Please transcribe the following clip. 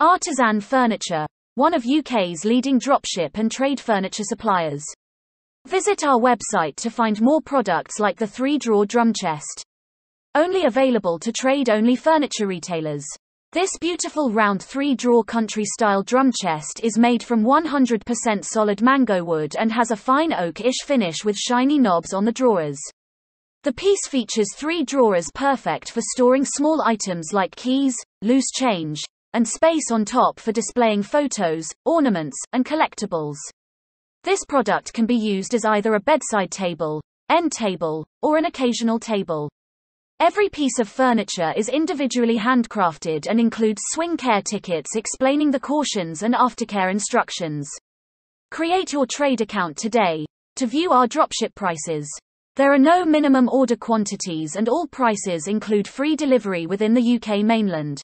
Artisan Furniture, one of UK's leading dropship and trade furniture suppliers. Visit our website to find more products like the three-drawer drum chest. Only available to trade-only furniture retailers. This beautiful round three-drawer country-style drum chest is made from 100% solid mango wood and has a fine oak-ish finish with shiny knobs on the drawers. The piece features three drawers perfect for storing small items like keys, loose change, and space on top for displaying photos, ornaments, and collectibles. This product can be used as either a bedside table, end table, or an occasional table. Every piece of furniture is individually handcrafted and includes swing care tickets explaining the cautions and aftercare instructions. Create your trade account today to view our dropship prices. There are no minimum order quantities and all prices include free delivery within the UK mainland.